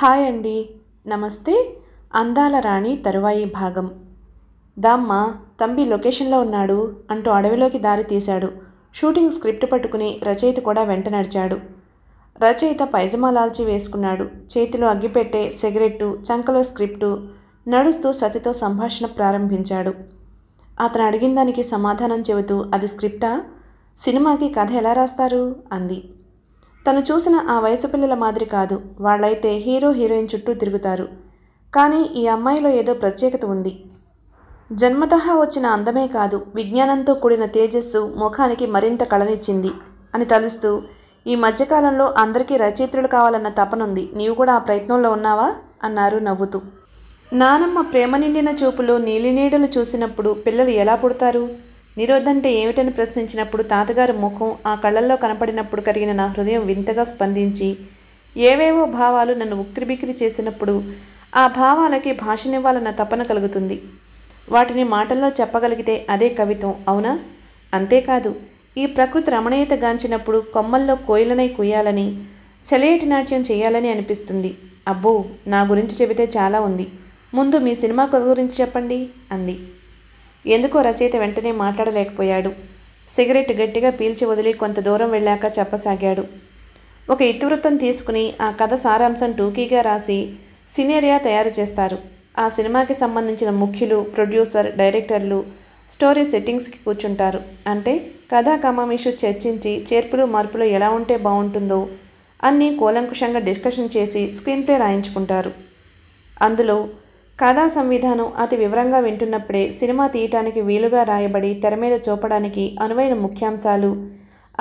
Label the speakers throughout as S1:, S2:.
S1: hi అండి నమస్తే అందాల రాణి తరువాయి భాగం దామ్మ తంబి లొకేషన్లో ఉన్నాడు అంటూ అడవిలోకి దారి తీశాడు షూటింగ్ స్క్రిప్ట్ పట్టుకుని రచయిత కూడా వెంట నడిచాడు రచయిత పైజమా లాల్చి వేసుకున్నాడు చేతిలో అగ్గిపెట్టే సిగరెట్టు చంకలో స్క్రిప్టు నడుస్తూ సతితో సంభాషణ ప్రారంభించాడు అతను అడిగిన దానికి సమాధానం చెబుతూ అది స్క్రిప్టా సినిమాకి కథ ఎలా రాస్తారు అంది తను చూసిన ఆ వయసు పిల్లల మాదిరి కాదు వాళ్ళైతే హీరో హీరోయిన్ చుట్టూ తిరుగుతారు కానీ ఈ అమ్మాయిలో ఏదో ప్రత్యేకత ఉంది జన్మత వచ్చిన అందమే కాదు విజ్ఞానంతో కూడిన తేజస్సు ముఖానికి మరింత కళనిచ్చింది అని తలుస్తూ ఈ మధ్యకాలంలో అందరికీ రచయిత్రులు కావాలన్న తపనుంది నీవు కూడా ఆ ప్రయత్నంలో ఉన్నావా అన్నారు నవ్వుతూ నానమ్మ ప్రేమ నిండిన చూపులో నీలినీడలు చూసినప్పుడు పిల్లలు ఎలా పుడతారు నిరోధంటే ఏమిటని ప్రశ్నించినప్పుడు తాతగారి ముఖం ఆ కళ్ళల్లో కనపడినప్పుడు కరిగిన నా హృదయం వింతగా స్పందించి ఏవేవో భావాలు నన్ను ఉక్కిరిబిక్కిరి చేసినప్పుడు ఆ భావాలకి భాషనివ్వాలన్న తపన కలుగుతుంది వాటిని మాటల్లో చెప్పగలిగితే అదే కవిత్వం అవునా అంతేకాదు ఈ ప్రకృతి రమణీయత గాంచినప్పుడు కొమ్మల్లో కోయిలనై కొయ్యాలని సెలయేటి నాట్యం చేయాలని అనిపిస్తుంది అబ్బో నా గురించి చెబితే చాలా ఉంది ముందు మీ సినిమా గురించి చెప్పండి అంది ఎందుకో రచయిత వెంటనే మాట్లాడలేకపోయాడు సిగరెట్ గట్టిగా పీల్చి వదిలి కొంత దూరం వెళ్ళాక చెప్పసాగాడు ఒక ఇతివృత్తం తీసుకుని ఆ కథ సారాంశం టూకీగా రాసి సినేరియా తయారు చేస్తారు ఆ సినిమాకి సంబంధించిన ముఖ్యులు ప్రొడ్యూసర్ డైరెక్టర్లు స్టోరీ సెట్టింగ్స్కి కూర్చుంటారు అంటే కథా కమామిషు చర్చించి చేర్పులు మార్పులు ఎలా ఉంటే బాగుంటుందో అన్నీ కూలంకుషంగా డిస్కషన్ చేసి స్క్రీన్ప్లే రాయించుకుంటారు అందులో కథా సంవిధానం అతి వివరంగా వింటున్నప్పుడే సినిమా తీయటానికి వీలుగా రాయబడి తెర మీద చూపడానికి అనువైన ముఖ్యాంశాలు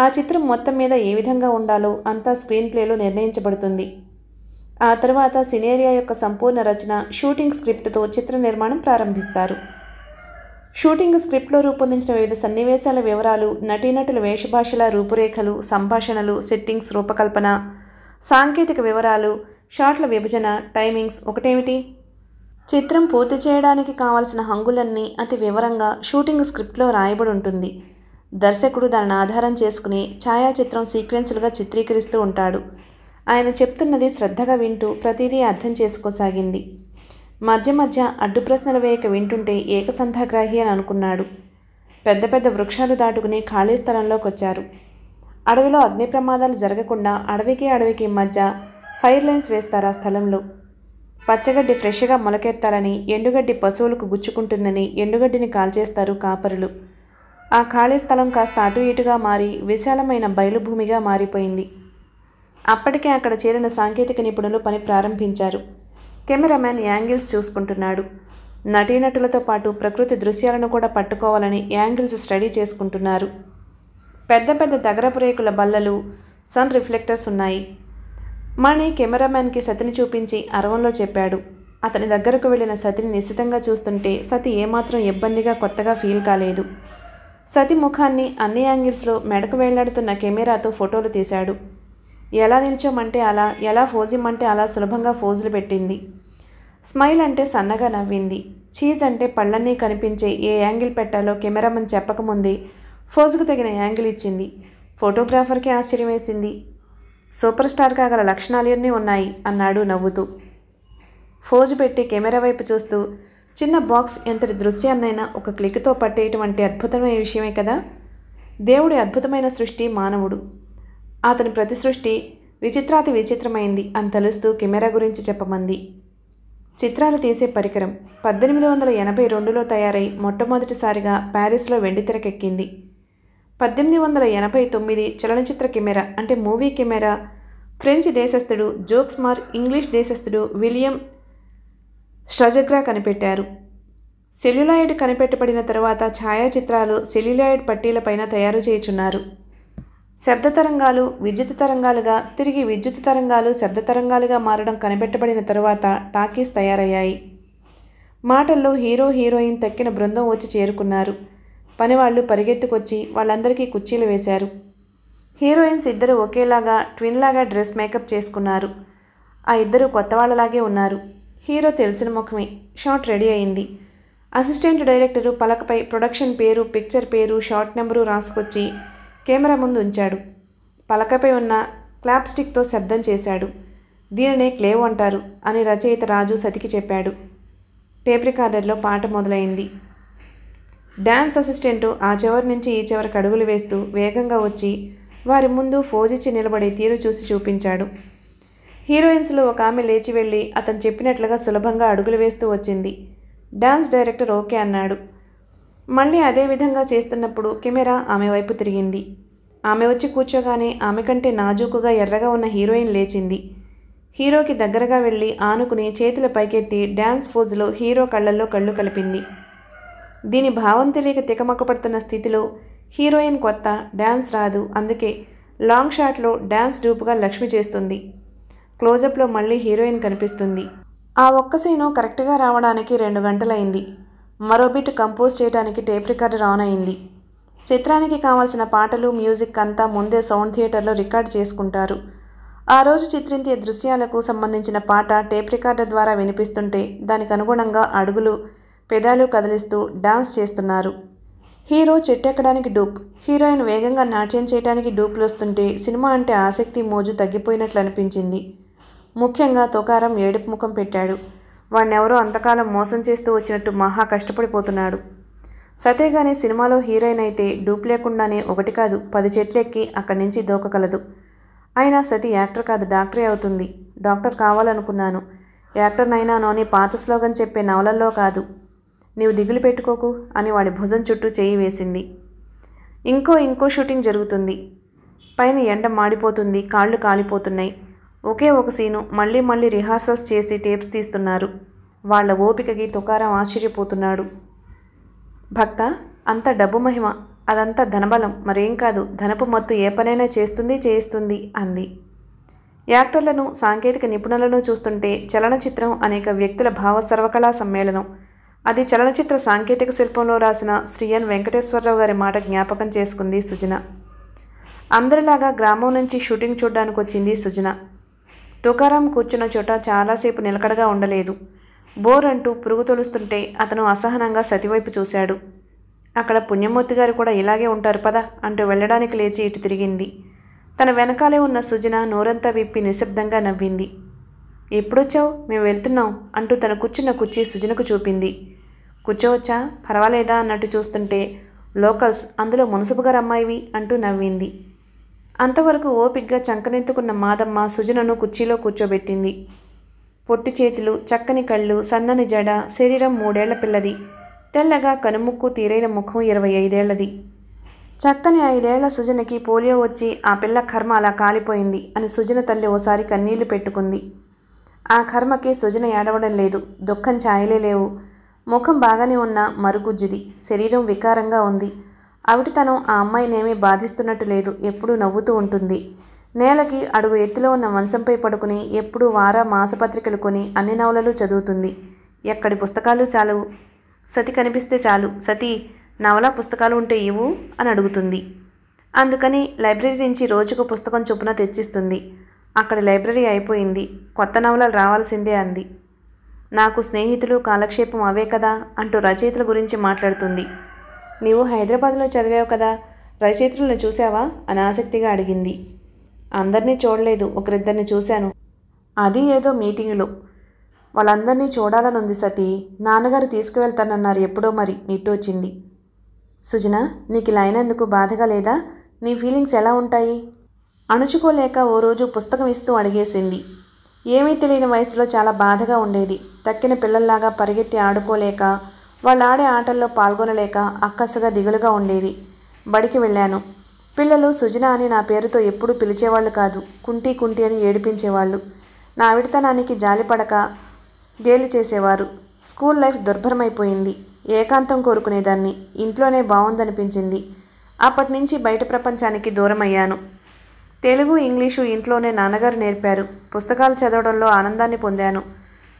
S1: ఆ చిత్రం మొత్తం మీద ఏ విధంగా ఉండాలో అంతా స్క్రీన్ ప్లేలో నిర్ణయించబడుతుంది ఆ తర్వాత సినేరియా యొక్క సంపూర్ణ రచన షూటింగ్ స్క్రిప్ట్తో చిత్ర నిర్మాణం ప్రారంభిస్తారు షూటింగ్ స్క్రిప్ట్లో రూపొందించిన వివిధ సన్నివేశాల వివరాలు నటీనటుల వేషభాషల రూపురేఖలు సంభాషణలు సెట్టింగ్స్ రూపకల్పన సాంకేతిక వివరాలు షాట్ల విభజన టైమింగ్స్ ఒకటేమిటి చిత్రం పూర్తి చేయడానికి కావాల్సిన హంగులన్నీ అతి వివరంగా షూటింగ్ స్క్రిప్ట్లో రాయబడి ఉంటుంది దర్శకుడు దానిని ఆధారం చేసుకుని ఛాయాచిత్రం సీక్వెన్స్లుగా చిత్రీకరిస్తూ ఉంటాడు ఆయన చెప్తున్నది శ్రద్ధగా వింటూ ప్రతిదీ అర్థం చేసుకోసాగింది మధ్య మధ్య అడ్డు ప్రశ్నలు వేయక వింటుంటే ఏకసంధాగ్రాహి అని అనుకున్నాడు పెద్ద పెద్ద వృక్షాలు దాటుకుని ఖాళీ స్థలంలోకి వచ్చారు అడవిలో అగ్ని ప్రమాదాలు జరగకుండా అడవికి అడవికి మధ్య ఫైర్ లైన్స్ వేస్తారు ఆ స్థలంలో పచ్చగడ్డి ఫ్రెష్గా మొలకెత్తాలని ఎండుగడ్డి పశువులకు గుచ్చుకుంటుందని ఎండుగడ్డిని కాల్చేస్తారు కాపరులు ఆ ఖాళీ స్థలం కాస్త అటు ఇటుగా మారి విశాలమైన బయలుభూమిగా మారిపోయింది అప్పటికే అక్కడ చేరిన సాంకేతిక నిపుణులు పని ప్రారంభించారు కెమెరామ్యాన్ యాంగిల్స్ చూసుకుంటున్నాడు నటీనటులతో పాటు ప్రకృతి దృశ్యాలను కూడా పట్టుకోవాలని యాంగిల్స్ స్టడీ చేసుకుంటున్నారు పెద్ద పెద్ద దగరపు రేకుల బల్లలు సన్ రిఫ్లెక్టర్స్ ఉన్నాయి మణి కెమెరామ్యాన్కి సతిని చూపించి అరవంలో చెప్పాడు అతని దగ్గరకు వెళ్ళిన సతిని నిశ్చితంగా చూస్తుంటే సతి ఏమాత్రం ఇబ్బందిగా కొత్తగా ఫీల్ కాలేదు సతి ముఖాన్ని అన్ని యాంగిల్స్లో మెడకు వెళ్లాడుతున్న కెమెరాతో ఫోటోలు తీశాడు ఎలా నిల్చోమంటే అలా ఎలా ఫోజిమ్మంటే అలా సులభంగా ఫోజులు పెట్టింది స్మైల్ అంటే సన్నగా నవ్వింది చీజ్ అంటే పళ్ళన్నీ కనిపించే ఏ యాంగిల్ పెట్టాలో కెమెరామన్ చెప్పకముందే ఫోజుకు తగిన యాంగిల్ ఇచ్చింది ఫోటోగ్రాఫర్కి ఆశ్చర్యం వేసింది సూపర్ స్టార్గా గల లక్షణాలన్నీ ఉన్నాయి అన్నాడు నవ్వుతూ ఫోజు పెట్టి కెమెరా వైపు చూస్తూ చిన్న బాక్స్ ఎంతటి దృశ్యాన్నైనా ఒక క్లిక్తో పట్టేటువంటి అద్భుతమైన విషయమే కదా దేవుడి అద్భుతమైన సృష్టి మానవుడు అతని ప్రతి సృష్టి విచిత్రాతి విచిత్రమైంది అని తలుస్తూ కెమెరా గురించి చెప్పమంది చిత్రాలు తీసే పరికరం పద్దెనిమిది వందల ఎనభై రెండులో తయారై మొట్టమొదటిసారిగా ప్యారిస్లో వెండితెరకెక్కింది పద్దెనిమిది వందల ఎనభై తొమ్మిది చలనచిత్ర కెమెరా అంటే మూవీ కెమెరా ఫ్రెంచ్ దేశస్థుడు జోక్స్మార్ ఇంగ్లీష్ దేశస్థుడు విలియం షజగ్రా కనిపెట్టారు సెల్యులాయిడ్ కనిపెట్టబడిన తర్వాత ఛాయాచిత్రాలు సెల్యులాయిడ్ పట్టీలపైన తయారు చేయుచున్నారు శబ్ద తరంగాలు విద్యుత్ తరంగాలుగా తిరిగి విద్యుత్ తరంగాలు శబ్ద తరంగాలుగా మారడం కనిపెట్టబడిన తర్వాత టాకీస్ తయారయ్యాయి మాటల్లో హీరో హీరోయిన్ తక్కిన బృందం వచ్చి చేరుకున్నారు పనివాళ్లు పరిగెత్తుకొచ్చి వాళ్ళందరికీ కుర్చీలు వేశారు హీరోయిన్స్ ఇద్దరు ఒకేలాగా ట్విన్లాగా డ్రెస్ మేకప్ చేసుకున్నారు ఆ ఇద్దరు కొత్త వాళ్ళలాగే ఉన్నారు హీరో తెలిసిన ముఖమే షాట్ రెడీ అయింది అసిస్టెంట్ డైరెక్టరు పలకపై ప్రొడక్షన్ పేరు పిక్చర్ పేరు షార్ట్ నెంబరు రాసుకొచ్చి కెమెరా ముందు ఉంచాడు పలకపై ఉన్న క్లాప్ స్టిక్తో శబ్దం చేశాడు దీనినే క్లేవ్ అంటారు అని రచయిత రాజు సతికి చెప్పాడు టేప్ రికార్డర్లో పాట మొదలైంది డ్యాన్స్ అసిస్టెంటు ఆ చివరి నుంచి ఈ చివరికి అడుగులు వేస్తూ వేగంగా వచ్చి వారి ముందు ఫోజిచ్చి నిలబడే తీరు చూసి చూపించాడు హీరోయిన్స్లో ఒక ఆమె లేచి వెళ్ళి అతను చెప్పినట్లుగా సులభంగా అడుగులు వేస్తూ వచ్చింది డ్యాన్స్ డైరెక్టర్ ఓకే అన్నాడు మళ్ళీ అదే విధంగా చేస్తున్నప్పుడు కెమెరా ఆమె వైపు తిరిగింది ఆమె వచ్చి కూర్చోగానే ఆమె కంటే నాజూకుగా ఎర్రగా ఉన్న హీరోయిన్ లేచింది హీరోకి దగ్గరగా వెళ్ళి ఆనుకుని చేతుల పైకెత్తి డ్యాన్స్ ఫోజ్లో హీరో కళ్ళల్లో కళ్ళు కలిపింది దీని భావం తెలియక తికమకపడుతున్న స్థితిలో హీరోయిన్ కొత్త డ్యాన్స్ రాదు అందుకే లాంగ్ షాట్లో డ్యాన్స్ డూపుగా లక్ష్మి చేస్తుంది క్లోజప్లో మళ్ళీ హీరోయిన్ కనిపిస్తుంది ఆ ఒక్క సీను కరెక్ట్గా రావడానికి రెండు గంటలైంది మరో బిట్ కంపోజ్ చేయడానికి టేప్ రికార్డర్ ఆన్ అయింది చిత్రానికి కావాల్సిన పాటలు మ్యూజిక్ అంతా ముందే సౌండ్ థియేటర్లో రికార్డ్ చేసుకుంటారు ఆ రోజు చిత్రించే దృశ్యాలకు సంబంధించిన పాట టేప్ రికార్డర్ ద్వారా వినిపిస్తుంటే దానికి అనుగుణంగా అడుగులు పెదాలు కదిలిస్తూ డాన్స్ చేస్తున్నారు హీరో చెట్టెక్కడానికి డూప్ హీరోయిన్ వేగంగా నాట్యం చేయడానికి డూప్లు వస్తుంటే సినిమా అంటే ఆసక్తి మోజు తగ్గిపోయినట్లు అనిపించింది ముఖ్యంగా తుకారం ఏడుపు ముఖం పెట్టాడు వాణ్ణెవరో అంతకాలం మోసం చేస్తూ వచ్చినట్టు మహా కష్టపడిపోతున్నాడు సతేగానే సినిమాలో హీరోయిన్ అయితే డూప్ లేకుండానే ఒకటి కాదు పది చెట్లెక్కి అక్కడి నుంచి దూకగలదు అయినా సతి యాక్టర్ కాదు డాక్టరే అవుతుంది డాక్టర్ కావాలనుకున్నాను యాక్టర్నైనాను అని పాత స్లోగన్ చెప్పే నవలల్లో కాదు నీవు దిగులు పెట్టుకోకు అని వాడి భుజం చుట్టూ చేయి వేసింది ఇంకో ఇంకో షూటింగ్ జరుగుతుంది పైన ఎండ మాడిపోతుంది కాళ్ళు కాలిపోతున్నాయి ఒకే ఒక సీను మళ్ళీ మళ్ళీ రిహార్సల్స్ చేసి టేప్స్ తీస్తున్నారు వాళ్ళ ఓపికకి తుకారం ఆశ్చర్యపోతున్నాడు భక్త అంత డబ్బు మహిమ అదంతా ధనబలం మరేం కాదు ధనపు మత్తు ఏ పనైనా చేస్తుంది చేయిస్తుంది అంది యాక్టర్లను సాంకేతిక నిపుణులను చూస్తుంటే చలనచిత్రం అనేక వ్యక్తుల భావ సర్వకళా సమ్మేళనం అది చలనచిత్ర సాంకేతిక శిల్పంలో రాసిన శ్రీయన్ వెంకటేశ్వరరావు గారి మాట జ్ఞాపకం చేసుకుంది సుజన అందరిలాగా గ్రామం నుంచి షూటింగ్ చూడడానికి వచ్చింది సుజన తుకారాం కూర్చున్న చోట చాలాసేపు నిలకడగా ఉండలేదు బోర్ అంటూ పురుగు తొలుస్తుంటే అతను అసహనంగా సతివైపు చూశాడు అక్కడ పుణ్యమూర్తి గారు కూడా ఇలాగే ఉంటారు పదా అంటూ వెళ్ళడానికి లేచి ఇటు తిరిగింది తన వెనకాలే ఉన్న సుజన నోరంతా విప్పి నిశ్శబ్దంగా నవ్వింది ఎప్పుడొచ్చావు మేము వెళ్తున్నాం అంటూ తన కూర్చున్న కుర్చీ సుజనకు చూపింది కూర్చోవచ్చా పర్వాలేదా అన్నట్టు చూస్తుంటే లోకల్స్ అందులో మునసబుగా రమ్మాయివి అంటూ నవ్వింది అంతవరకు ఓపిగ్గా చంకనెత్తుకున్న మాదమ్మ సుజనను కుర్చీలో కూర్చోబెట్టింది పొట్టి చేతులు చక్కని కళ్ళు సన్నని జడ శరీరం మూడేళ్ల పిల్లది తెల్లగా కనుముక్కు తీరైన ముఖం ఇరవై ఐదేళ్లది చక్కని ఐదేళ్ల సుజనకి పోలియో వచ్చి ఆ పిల్ల కర్మ అలా కాలిపోయింది అని సుజన తల్లి ఓసారి కన్నీళ్లు పెట్టుకుంది ఆ కర్మకి సుజన ఏడవడం లేదు దుఃఖం ఛాయలే లేవు ముఖం బాగానే ఉన్న మరుగుజ్జుది శరీరం వికారంగా ఉంది తను ఆ అమ్మాయినేమీ బాధిస్తున్నట్టు లేదు ఎప్పుడూ నవ్వుతూ ఉంటుంది నేలకి అడుగు ఎత్తులో ఉన్న మంచంపై పడుకుని ఎప్పుడూ వార మాసపత్రికలు కొని అన్ని నవలలు చదువుతుంది ఎక్కడి పుస్తకాలు చాలవు సతి కనిపిస్తే చాలు సతి నవలా పుస్తకాలు ఉంటే ఇవ్వు అని అడుగుతుంది అందుకని లైబ్రరీ నుంచి రోజుకు పుస్తకం చొప్పున తెచ్చిస్తుంది అక్కడ లైబ్రరీ అయిపోయింది కొత్త నవలలు రావాల్సిందే అంది నాకు స్నేహితులు కాలక్షేపం అవే కదా అంటూ రచయితల గురించి మాట్లాడుతుంది నీవు హైదరాబాద్లో చదివావు కదా రచయితలను చూసావా అని ఆసక్తిగా అడిగింది అందరినీ చూడలేదు ఒకరిద్దరిని చూశాను అది ఏదో మీటింగ్లో వాళ్ళందరినీ చూడాలనుంది సతీ నాన్నగారు తీసుకువెళ్తానన్నారు ఎప్పుడో మరి నిట్టొచ్చింది సుజన నీకు ఇలా అయినందుకు బాధగా లేదా నీ ఫీలింగ్స్ ఎలా ఉంటాయి అణుచుకోలేక ఓ రోజు పుస్తకం ఇస్తూ అడిగేసింది ఏమీ తెలియని వయసులో చాలా బాధగా ఉండేది తక్కిన పిల్లల్లాగా పరిగెత్తి ఆడుకోలేక వాళ్ళు ఆడే ఆటల్లో పాల్గొనలేక అక్కసగా దిగులుగా ఉండేది బడికి వెళ్ళాను పిల్లలు సుజన అని నా పేరుతో ఎప్పుడూ పిలిచేవాళ్ళు కాదు కుంటి కుంటి అని ఏడిపించేవాళ్ళు నా విడతనానికి జాలిపడక గేలి చేసేవారు స్కూల్ లైఫ్ దుర్భరమైపోయింది ఏకాంతం కోరుకునేదాన్ని ఇంట్లోనే బాగుందనిపించింది అప్పటి నుంచి బయట ప్రపంచానికి దూరమయ్యాను తెలుగు ఇంగ్లీషు ఇంట్లోనే నాన్నగారు నేర్పారు పుస్తకాలు చదవడంలో ఆనందాన్ని పొందాను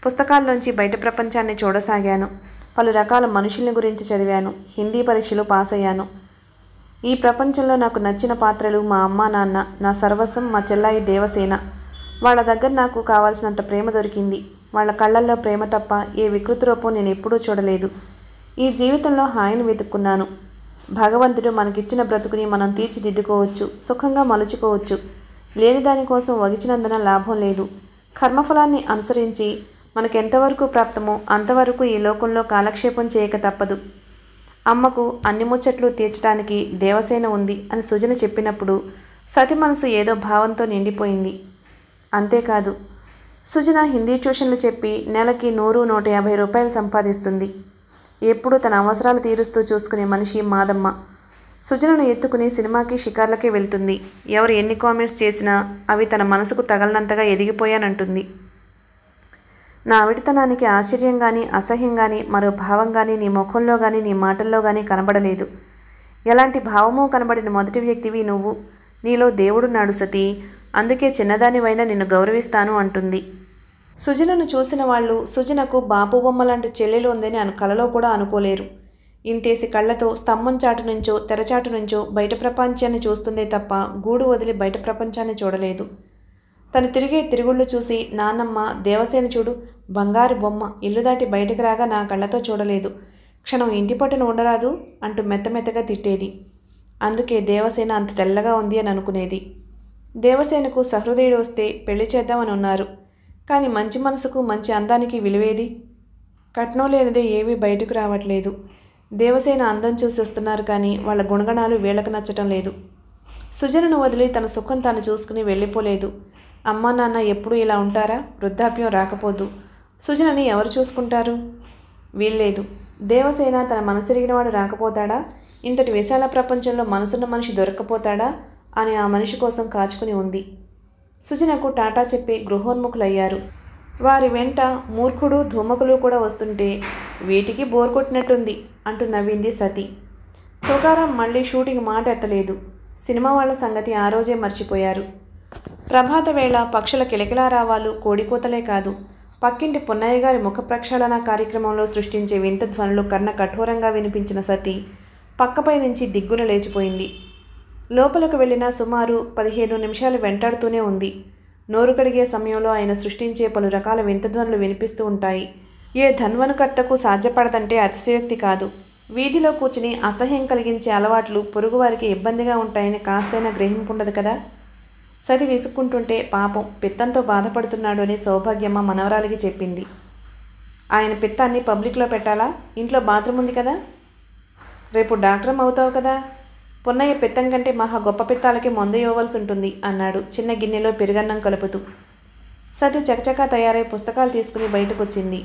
S1: పుస్తకాల్లోంచి బయట ప్రపంచాన్ని చూడసాగాను పలు రకాల మనుషుల్ని గురించి చదివాను హిందీ పరీక్షలు పాస్ అయ్యాను ఈ ప్రపంచంలో నాకు నచ్చిన పాత్రలు మా అమ్మ నాన్న నా సర్వస్వం మా చెల్లాయి దేవసేన వాళ్ళ దగ్గర నాకు కావాల్సినంత ప్రేమ దొరికింది వాళ్ళ కళ్ళల్లో ప్రేమ తప్ప ఏ వికృతి రూపం నేను ఎప్పుడూ చూడలేదు ఈ జీవితంలో హాయిని వెతుక్కున్నాను భగవంతుడు మనకిచ్చిన బ్రతుకుని మనం తీర్చిదిద్దుకోవచ్చు సుఖంగా మలుచుకోవచ్చు లేని దానికోసం వగిచినందున లాభం లేదు కర్మఫలాన్ని అనుసరించి మనకెంతవరకు ప్రాప్తమో అంతవరకు ఈ లోకంలో కాలక్షేపం చేయక తప్పదు అమ్మకు అన్ని ముచ్చట్లు తీర్చడానికి దేవసేన ఉంది అని సుజన చెప్పినప్పుడు సతి మనసు ఏదో భావంతో నిండిపోయింది అంతేకాదు సుజన హిందీ ట్యూషన్లు చెప్పి నెలకి నూరు నూట యాభై రూపాయలు సంపాదిస్తుంది ఎప్పుడూ తన అవసరాలు తీరుస్తూ చూసుకునే మనిషి మాదమ్మ సుజనను ఎత్తుకుని సినిమాకి షికార్లకే వెళ్తుంది ఎవరు ఎన్ని కామెంట్స్ చేసినా అవి తన మనసుకు తగలనంతగా ఎదిగిపోయానంటుంది నా అవిటితనానికి ఆశ్చర్యం కానీ అసహ్యం కానీ మరో భావం కానీ నీ ముఖంలో కానీ నీ మాటల్లో కానీ కనబడలేదు ఎలాంటి భావమో కనబడిన మొదటి వ్యక్తివి నువ్వు నీలో దేవుడున్నాడు సతీ అందుకే చిన్నదానివైనా నిన్ను గౌరవిస్తాను అంటుంది సుజనను చూసిన వాళ్ళు సుజనకు బాపు బొమ్మ లాంటి చెల్లెలు ఉందని అను కలలో కూడా అనుకోలేరు ఇంతేసి కళ్ళతో స్తంభం చాటు నుంచో తెరచాటు నుంచో బయట ప్రపంచాన్ని చూస్తుందే తప్ప గూడు వదిలి బయట ప్రపంచాన్ని చూడలేదు తను తిరిగే తిరుగుళ్ళు చూసి నాన్నమ్మ దేవసేన చూడు బంగారు బొమ్మ ఇల్లు దాటి బయటకు రాగా నా కళ్ళతో చూడలేదు క్షణం ఇంటి పట్టున ఉండరాదు అంటూ మెత్తమెత్తగా తిట్టేది అందుకే దేవసేన అంత తెల్లగా ఉంది అని అనుకునేది దేవసేనకు సహృదయుడు వస్తే పెళ్లి చేద్దామని ఉన్నారు కానీ మంచి మనసుకు మంచి అందానికి విలువేది కట్నం లేనిదే ఏమీ బయటకు రావట్లేదు దేవసేన అందం చూసి వస్తున్నారు కానీ వాళ్ళ గుణగణాలు వీళ్ళకు నచ్చటం లేదు సుజనను వదిలి తన సుఖం తాను చూసుకుని వెళ్ళిపోలేదు అమ్మా నాన్న ఎప్పుడు ఇలా ఉంటారా వృద్ధాప్యం రాకపోదు సుజనని ఎవరు చూసుకుంటారు వీల్లేదు దేవసేన తన మనసిరిగినవాడు రాకపోతాడా ఇంతటి విశాల ప్రపంచంలో మనసున్న మనిషి దొరక్కపోతాడా అని ఆ మనిషి కోసం కాచుకుని ఉంది సుజనకు టాటా చెప్పి గృహోన్ముఖులయ్యారు వారి వెంట మూర్ఖుడు ధూమకులు కూడా వస్తుంటే వీటికి బోర్ కొట్టినట్టుంది అంటూ నవ్వింది సతి తుకారాం మళ్ళీ షూటింగ్ మాట ఎత్తలేదు సినిమా వాళ్ళ సంగతి ఆ రోజే మర్చిపోయారు ప్రభాత వేళ పక్షుల కిలకిలారావాలు కోడికూతలే కాదు పక్కింటి పున్నయ్య గారి ముఖ ప్రక్షాళన కార్యక్రమంలో సృష్టించే వింత ధ్వనులు కన్న కఠోరంగా వినిపించిన సతి పక్కపై నుంచి దిగ్గున లేచిపోయింది లోపలకు వెళ్ళిన సుమారు పదిహేను నిమిషాలు వెంటాడుతూనే ఉంది నోరు కడిగే సమయంలో ఆయన సృష్టించే పలు రకాల వింతధ్వనులు వినిపిస్తూ ఉంటాయి ఏ ధన్వనుకర్తకు సాధ్యపడదంటే అతిశయోక్తి కాదు వీధిలో కూర్చుని అసహ్యం కలిగించే అలవాట్లు పొరుగువారికి ఇబ్బందిగా ఉంటాయని కాస్తైనా గ్రహింపుండదు కదా సరి విసుక్కుంటుంటే పాపం పిత్తంతో బాధపడుతున్నాడు అని సౌభాగ్యమ్మ మనవరాలికి చెప్పింది ఆయన పిత్తాన్ని పబ్లిక్లో పెట్టాలా ఇంట్లో బాత్రూమ్ ఉంది కదా రేపు డాక్టర్ అవుతావు కదా పొన్నయ్య పిత్తం కంటే మహా గొప్ప పిత్తాలకి మందు ఇవ్వవలసి ఉంటుంది అన్నాడు చిన్న గిన్నెలో పెరుగన్నం కలుపుతూ సతి చకచకా తయారై పుస్తకాలు తీసుకుని బయటకొచ్చింది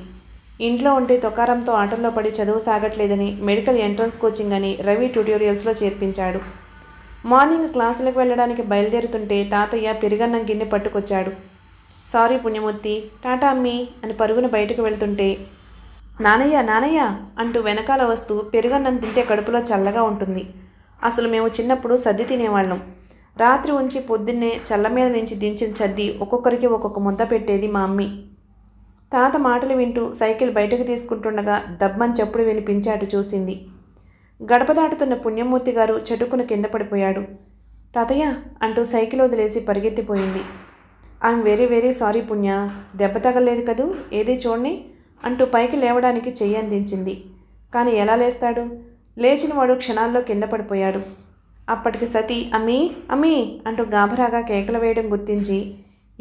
S1: ఇంట్లో ఉంటే తుకారంతో ఆటల్లో పడి చదువు సాగట్లేదని మెడికల్ ఎంట్రన్స్ కోచింగ్ అని రవి ట్యూటోరియల్స్లో చేర్పించాడు మార్నింగ్ క్లాసులకు వెళ్ళడానికి బయలుదేరుతుంటే తాతయ్య పెరుగన్నం గిన్నె పట్టుకొచ్చాడు సారీ పుణ్యమూర్తి టాటా అమ్మి అని పరుగున బయటకు వెళ్తుంటే నానయ్య నానయ్య అంటూ వెనకాల వస్తూ పెరుగన్నం తింటే కడుపులో చల్లగా ఉంటుంది అసలు మేము చిన్నప్పుడు సద్ది తినేవాళ్ళం రాత్రి ఉంచి పొద్దున్నే చల్ల మీద నుంచి దించిన సద్ది ఒక్కొక్కరికి ఒక్కొక్క ముద్ద పెట్టేది మా అమ్మి తాత మాటలు వింటూ సైకిల్ బయటకు తీసుకుంటుండగా దబ్బం చప్పుడు వినిపించాటు చూసింది గడప దాటుతున్న పుణ్యమూర్తి గారు చటుకున కింద పడిపోయాడు తాతయ్య అంటూ సైకిల్ వదిలేసి పరిగెత్తిపోయింది I'm very very sorry Punya దెబ్బ తగలేదు కదూ ఏదీ చూడని అంటూ పైకి లేవడానికి చెయ్యి అందించింది కానీ ఎలా లేస్తాడు లేచిన వాడు క్షణాల్లో కింద పడిపోయాడు అప్పటికి సతీ అమ్మీ అమ్మీ అంటూ గాభరాగా కేకలు వేయడం గుర్తించి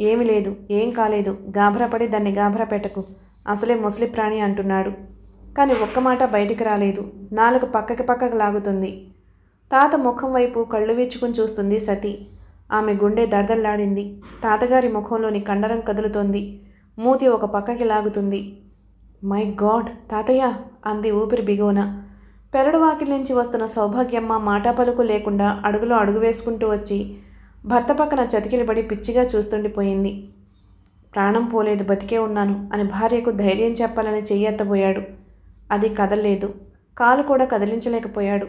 S1: ఏమి లేదు ఏం కాలేదు గాభరా పడి దాన్ని గాభరా పెట్టకు అసలే ముసలి ప్రాణి అంటున్నాడు కానీ ఒక్క మాట బయటికి రాలేదు నాలుగు పక్కకి పక్కకు లాగుతుంది తాత ముఖం వైపు కళ్ళు వీచుకుని చూస్తుంది సతి ఆమె గుండె దర్దల్లాడింది తాతగారి ముఖంలోని కండరం కదులుతోంది మూతి ఒక పక్కకి లాగుతుంది మై గాడ్ తాతయ్య అంది ఊపిరి బిగోన పెరడువాకి నుంచి వస్తున్న సౌభాగ్యమ్మ మాటా పలుకు లేకుండా అడుగులో అడుగు వేసుకుంటూ వచ్చి భర్త పక్కన చతికిలబడి పిచ్చిగా చూస్తుండిపోయింది ప్రాణం పోలేదు బతికే ఉన్నాను అని భార్యకు ధైర్యం చెప్పాలని చెయ్యెత్తబోయాడు అది కదలలేదు కాలు కూడా కదిలించలేకపోయాడు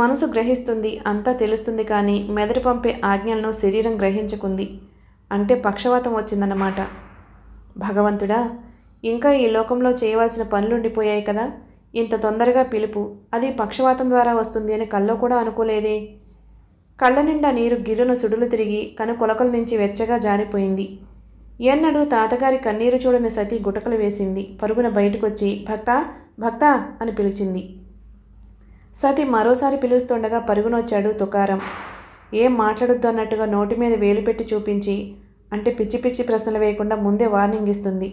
S1: మనసు గ్రహిస్తుంది అంతా తెలుస్తుంది కానీ మెదడు పంపే ఆజ్ఞలను శరీరం గ్రహించుకుంది అంటే పక్షవాతం వచ్చిందన్నమాట భగవంతుడా ఇంకా ఈ లోకంలో చేయవలసిన పనులుండిపోయాయి కదా ఇంత తొందరగా పిలుపు అది పక్షవాతం ద్వారా వస్తుంది అని కల్లో కూడా అనుకోలేదే కళ్ళ నిండా నీరు గిర్రును సుడులు తిరిగి కనుకొలకల నుంచి వెచ్చగా జారిపోయింది ఎన్నడూ తాతగారి కన్నీరు చూడని సతీ గుటకలు వేసింది పరుగున బయటకొచ్చి భక్త భక్త అని పిలిచింది సతీ మరోసారి పిలుస్తుండగా పరుగునొచ్చాడు తుకారం ఏం మాట్లాడొద్దు అన్నట్టుగా నోటి మీద వేలు పెట్టి చూపించి అంటే పిచ్చి పిచ్చి ప్రశ్నలు వేయకుండా ముందే వార్నింగ్ ఇస్తుంది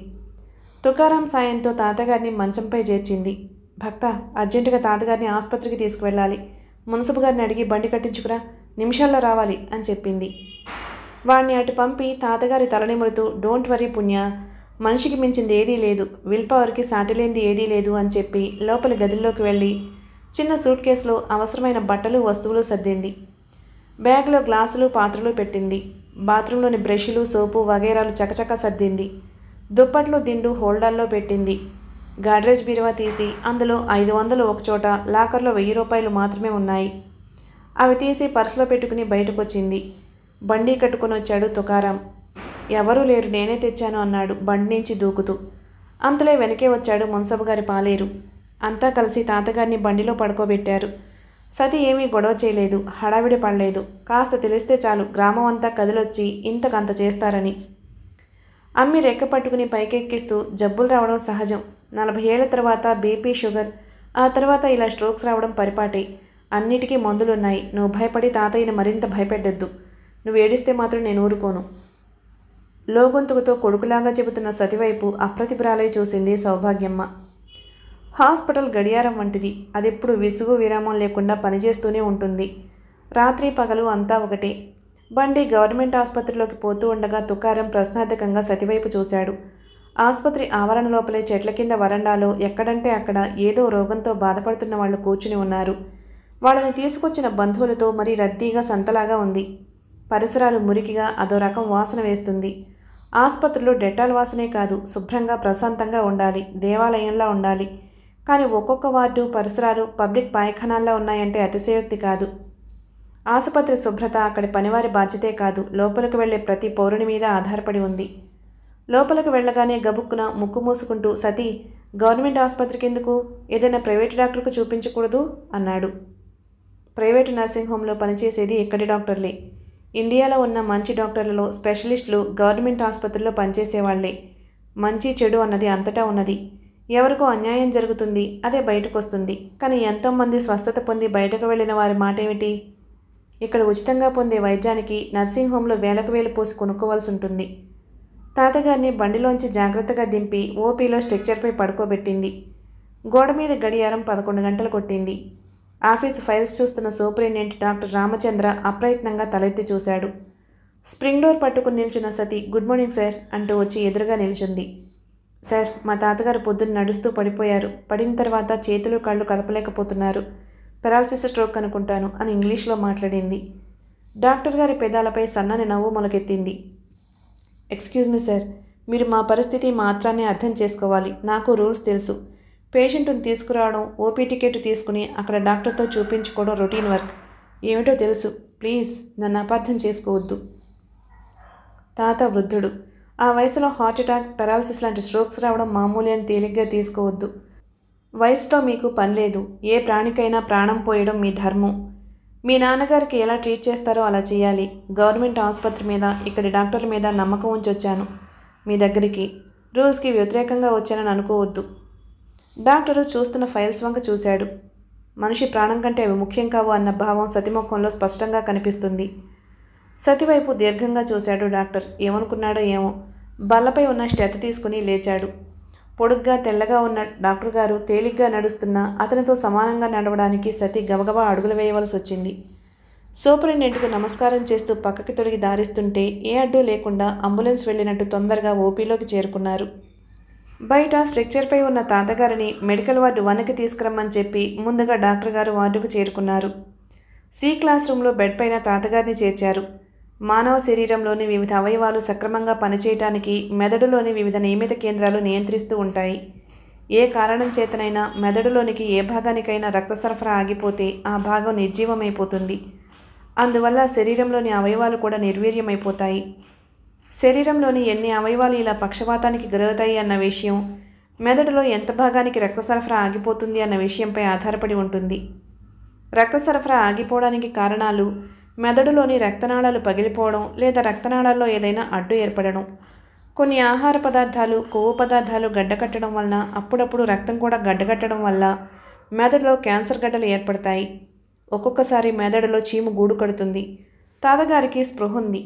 S1: తుకారాం సాయంతో తాతగారిని మంచంపై చేర్చింది భక్త అర్జెంటుగా తాతగారిని ఆసుపత్రికి తీసుకువెళ్ళాలి మున్సబు గారిని అడిగి బండి కట్టించుకురా నిమిషాల్లో రావాలి అని చెప్పింది వాణ్ణి అటు పంపి తాతగారి తలనిమురుతూ డోంట్ వరీ పుణ్య మనిషికి మించింది ఏదీ లేదు విల్ పవర్కి సాటిలేనిది ఏదీ లేదు అని చెప్పి లోపలి గదిలోకి వెళ్ళి చిన్న సూట్ కేసులో అవసరమైన బట్టలు వస్తువులు సర్దింది బ్యాగ్లో గ్లాసులు పాత్రలు పెట్టింది బాత్రూంలోని బ్రష్లు సోపు వగైరాలు చకచక సర్దింది దుప్పట్లు దిండు హోల్డర్లో పెట్టింది గాడ్రేజ్ బీరువా తీసి అందులో ఐదు వందలు ఒకచోట లాకర్లో వెయ్యి రూపాయలు మాత్రమే ఉన్నాయి అవి తీసి పర్సులో పెట్టుకుని బయటకొచ్చింది బండి కట్టుకుని వచ్చాడు తుకారం ఎవరూ లేరు నేనే తెచ్చాను అన్నాడు బండి నుంచి దూకుతూ అంతలో వెనకే వచ్చాడు మున్సబు గారి పాలేరు అంతా కలిసి తాతగారిని బండిలో పడుకోబెట్టారు సతి ఏమీ గొడవ చేయలేదు హడావిడి పడలేదు కాస్త తెలిస్తే చాలు గ్రామం అంతా కదిలొచ్చి ఇంతకంత చేస్తారని అమ్మి రెక్క పట్టుకుని పైకెక్కిస్తూ జబ్బులు రావడం సహజం నలభై ఏళ్ల తర్వాత బీపీ షుగర్ ఆ తర్వాత ఇలా స్ట్రోక్స్ రావడం పరిపాటే అన్నిటికీ మందులున్నాయి నువ్వు భయపడి తాతయ్యను మరింత భయపెట్టద్దు నువ్వు ఏడిస్తే మాత్రం నేను ఊరుకోను లోగొంతుకుతో కొడుకులాగా చెబుతున్న సతివైపు అప్రతిభరాలై చూసింది సౌభాగ్యమ్మ హాస్పిటల్ గడియారం వంటిది అదెప్పుడు విసుగు విరామం లేకుండా పనిచేస్తూనే ఉంటుంది రాత్రి పగలు అంతా ఒకటే బండి గవర్నమెంట్ ఆసుపత్రిలోకి పోతూ ఉండగా తుకారం ప్రశ్నార్థకంగా సతివైపు చూశాడు ఆసుపత్రి ఆవరణ లోపలే చెట్ల కింద వరండాలో ఎక్కడంటే అక్కడ ఏదో రోగంతో బాధపడుతున్న వాళ్ళు కూర్చుని ఉన్నారు వాళ్ళని తీసుకొచ్చిన బంధువులతో మరీ రద్దీగా సంతలాగా ఉంది పరిసరాలు మురికిగా అదో రకం వాసన వేస్తుంది ఆసుపత్రిలో డెటాల్ వాసనే కాదు శుభ్రంగా ప్రశాంతంగా ఉండాలి దేవాలయంలా ఉండాలి కానీ ఒక్కొక్క వార్డు పరిసరాలు పబ్లిక్ పాయఖానాల్లో ఉన్నాయంటే అతిశయోక్తి కాదు ఆసుపత్రి శుభ్రత అక్కడి పనివారి బాధ్యతే కాదు లోపలికి వెళ్లే ప్రతి పౌరుని మీద ఆధారపడి ఉంది లోపలికి వెళ్ళగానే గబుక్కున ముక్కు మూసుకుంటూ సతీ గవర్నమెంట్ ఆసుపత్రికి ఎందుకు ఏదైనా ప్రైవేటు డాక్టర్కు చూపించకూడదు అన్నాడు ప్రైవేటు నర్సింగ్ హోమ్లో పనిచేసేది ఇక్కడి డాక్టర్లే ఇండియాలో ఉన్న మంచి డాక్టర్లలో స్పెషలిస్టులు గవర్నమెంట్ ఆసుపత్రిలో పనిచేసేవాళ్లే మంచి చెడు అన్నది అంతటా ఉన్నది ఎవరికో అన్యాయం జరుగుతుంది అదే బయటకు వస్తుంది కానీ ఎంతోమంది స్వస్థత పొంది బయటకు వెళ్ళిన వారి మాట ఏమిటి ఇక్కడ ఉచితంగా పొందే వైద్యానికి నర్సింగ్ హోంలో వేలకు వేలు పోసి కొనుక్కోవాల్సి ఉంటుంది తాతగారిని బండిలోంచి జాగ్రత్తగా దింపి ఓపీలో స్ట్రక్చర్పై పడుకోబెట్టింది గోడ మీద గడియారం పదకొండు గంటలు కొట్టింది ఆఫీసు ఫైల్స్ చూస్తున్న సూపరింటెండెంట్ డాక్టర్ రామచంద్ర అప్రయత్నంగా తలెత్తి చూశాడు స్ప్రింగ్ డోర్ పట్టుకుని నిల్చున్న సతి గుడ్ మార్నింగ్ సార్ అంటూ వచ్చి ఎదురుగా నిల్చుంది సార్ మా తాతగారు పొద్దున్న నడుస్తూ పడిపోయారు పడిన తర్వాత చేతులు కళ్ళు కదపలేకపోతున్నారు పెరాలసిస్ స్ట్రోక్ అనుకుంటాను అని ఇంగ్లీష్లో మాట్లాడింది డాక్టర్ గారి పెదాలపై సన్నని నవ్వు మొలకెత్తింది ఎక్స్క్యూజ్ మీ సార్ మీరు మా పరిస్థితి మాత్రాన్ని అర్థం చేసుకోవాలి నాకు రూల్స్ తెలుసు పేషెంట్ను తీసుకురావడం ఓపీ టికెట్ తీసుకుని అక్కడ డాక్టర్తో చూపించుకోవడం రొటీన్ వర్క్ ఏమిటో తెలుసు ప్లీజ్ నన్ను అపార్థం చేసుకోవద్దు తాత వృద్ధుడు ఆ వయసులో హార్ట్ అటాక్ పెరాలసిస్ లాంటి స్ట్రోక్స్ రావడం మామూలు అని తేలిగ్గా తీసుకోవద్దు వయసుతో మీకు పనిలేదు ఏ ప్రాణికైనా ప్రాణం పోయడం మీ ధర్మం మీ నాన్నగారికి ఎలా ట్రీట్ చేస్తారో అలా చేయాలి గవర్నమెంట్ ఆసుపత్రి మీద ఇక్కడి డాక్టర్ల మీద నమ్మకం ఉంచి వచ్చాను మీ దగ్గరికి రూల్స్కి వ్యతిరేకంగా వచ్చానని అనుకోవద్దు డాక్టరు చూస్తున్న ఫైల్స్ వంక చూశాడు మనిషి ప్రాణం కంటే అవి ముఖ్యం కావు అన్న భావం సతిముఖంలో స్పష్టంగా కనిపిస్తుంది సతివైపు దీర్ఘంగా చూశాడు డాక్టర్ ఏమనుకున్నాడో ఏమో బల్లపై ఉన్న స్టెత్ తీసుకుని లేచాడు పొడుగ్గా తెల్లగా ఉన్న డాక్టర్ గారు తేలిగ్గా నడుస్తున్నా అతనితో సమానంగా నడవడానికి సతీ గబగబా అడుగులు వేయవలసి వచ్చింది సూపరింటెంట్కు నమస్కారం చేస్తూ పక్కకి తొలగి దారిస్తుంటే ఏ అడ్డు లేకుండా అంబులెన్స్ వెళ్ళినట్టు తొందరగా ఓపీలోకి చేరుకున్నారు బయట స్ట్రక్చర్పై ఉన్న తాతగారిని మెడికల్ వార్డు వనకి తీసుకురమ్మని చెప్పి ముందుగా డాక్టర్ గారు వార్డుకు చేరుకున్నారు సి క్లాస్ రూమ్లో బెడ్ పైన తాతగారిని చేర్చారు మానవ శరీరంలోని వివిధ అవయవాలు సక్రమంగా పనిచేయటానికి మెదడులోని వివిధ నియమిత కేంద్రాలు నియంత్రిస్తూ ఉంటాయి ఏ కారణం చేతనైనా మెదడులోనికి ఏ భాగానికైనా రక్త సరఫరా ఆగిపోతే ఆ భాగం నిర్జీవమైపోతుంది అందువల్ల శరీరంలోని అవయవాలు కూడా నిర్వీర్యమైపోతాయి శరీరంలోని ఎన్ని అవయవాలు ఇలా పక్షవాతానికి గురవుతాయి అన్న విషయం మెదడులో ఎంత భాగానికి రక్త సరఫరా ఆగిపోతుంది అన్న విషయంపై ఆధారపడి ఉంటుంది రక్త సరఫరా ఆగిపోవడానికి కారణాలు మెదడులోని రక్తనాళాలు పగిలిపోవడం లేదా రక్తనాళాల్లో ఏదైనా అడ్డు ఏర్పడడం కొన్ని ఆహార పదార్థాలు కొవ్వు పదార్థాలు గడ్డకట్టడం వలన అప్పుడప్పుడు రక్తం కూడా గడ్డకట్టడం వల్ల మెదడులో క్యాన్సర్ గడ్డలు ఏర్పడతాయి ఒక్కొక్కసారి మెదడులో చీము గూడు కడుతుంది తాతగారికి స్పృహ ఉంది